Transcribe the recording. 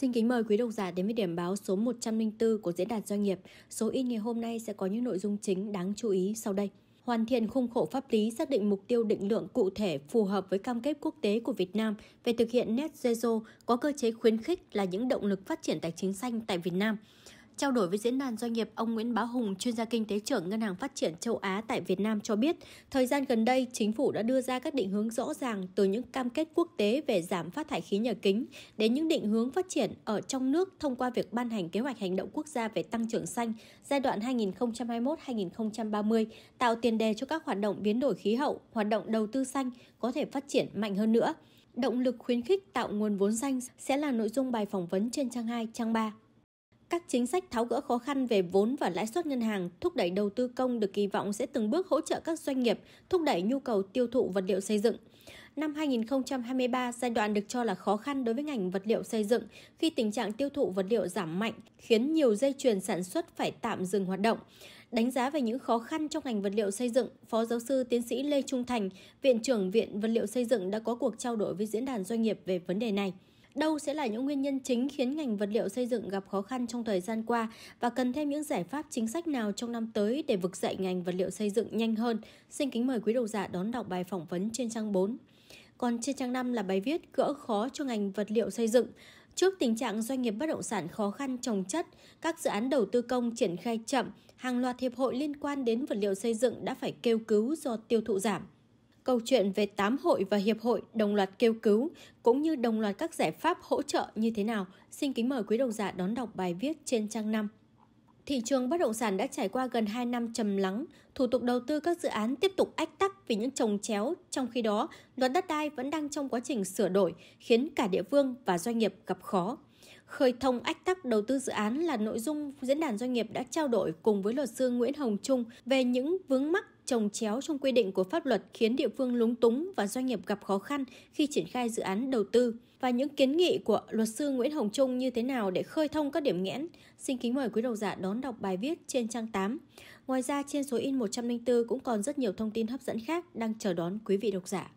Xin kính mời quý độc giả đến với điểm báo số 104 của Diễn đàn Doanh nghiệp. Số in ngày hôm nay sẽ có những nội dung chính đáng chú ý sau đây. Hoàn thiện khung khổ pháp lý xác định mục tiêu định lượng cụ thể phù hợp với cam kết quốc tế của Việt Nam về thực hiện net zero có cơ chế khuyến khích là những động lực phát triển tài chính xanh tại Việt Nam. Trao đổi với diễn đàn doanh nghiệp, ông Nguyễn Bá Hùng, chuyên gia kinh tế trưởng Ngân hàng Phát triển châu Á tại Việt Nam cho biết, thời gian gần đây, chính phủ đã đưa ra các định hướng rõ ràng từ những cam kết quốc tế về giảm phát thải khí nhà kính đến những định hướng phát triển ở trong nước thông qua việc ban hành kế hoạch hành động quốc gia về tăng trưởng xanh giai đoạn 2021-2030, tạo tiền đề cho các hoạt động biến đổi khí hậu, hoạt động đầu tư xanh có thể phát triển mạnh hơn nữa. Động lực khuyến khích tạo nguồn vốn xanh sẽ là nội dung bài phỏng vấn trên trang 2, trang 3. Các chính sách tháo gỡ khó khăn về vốn và lãi suất ngân hàng, thúc đẩy đầu tư công được kỳ vọng sẽ từng bước hỗ trợ các doanh nghiệp, thúc đẩy nhu cầu tiêu thụ vật liệu xây dựng. Năm 2023, giai đoạn được cho là khó khăn đối với ngành vật liệu xây dựng khi tình trạng tiêu thụ vật liệu giảm mạnh khiến nhiều dây chuyền sản xuất phải tạm dừng hoạt động. Đánh giá về những khó khăn trong ngành vật liệu xây dựng, Phó Giáo sư Tiến sĩ Lê Trung Thành, Viện trưởng Viện Vật liệu Xây dựng đã có cuộc trao đổi với Diễn đàn Doanh nghiệp về vấn đề này. Đâu sẽ là những nguyên nhân chính khiến ngành vật liệu xây dựng gặp khó khăn trong thời gian qua và cần thêm những giải pháp chính sách nào trong năm tới để vực dậy ngành vật liệu xây dựng nhanh hơn? Xin kính mời quý độc giả đón đọc bài phỏng vấn trên trang 4. Còn trên trang 5 là bài viết gỡ khó cho ngành vật liệu xây dựng. Trước tình trạng doanh nghiệp bất động sản khó khăn trồng chất, các dự án đầu tư công triển khai chậm, hàng loạt hiệp hội liên quan đến vật liệu xây dựng đã phải kêu cứu do tiêu thụ giảm câu chuyện về tám hội và hiệp hội đồng loạt kêu cứu, cũng như đồng loạt các giải pháp hỗ trợ như thế nào, xin kính mời quý độc giả đón đọc bài viết trên trang 5. Thị trường bất động sản đã trải qua gần 2 năm trầm lắng, thủ tục đầu tư các dự án tiếp tục ách tắc vì những trồng chéo, trong khi đó, luật đất đai vẫn đang trong quá trình sửa đổi, khiến cả địa phương và doanh nghiệp gặp khó. Khơi thông ách tắc đầu tư dự án là nội dung diễn đàn doanh nghiệp đã trao đổi cùng với luật sư Nguyễn Hồng Trung về những vướng mắc trồng chéo trong quy định của pháp luật khiến địa phương lúng túng và doanh nghiệp gặp khó khăn khi triển khai dự án đầu tư và những kiến nghị của luật sư Nguyễn Hồng Trung như thế nào để khơi thông các điểm nghẽn. Xin kính mời quý độc giả đón đọc bài viết trên trang 8. Ngoài ra trên số in 104 cũng còn rất nhiều thông tin hấp dẫn khác đang chờ đón quý vị độc giả.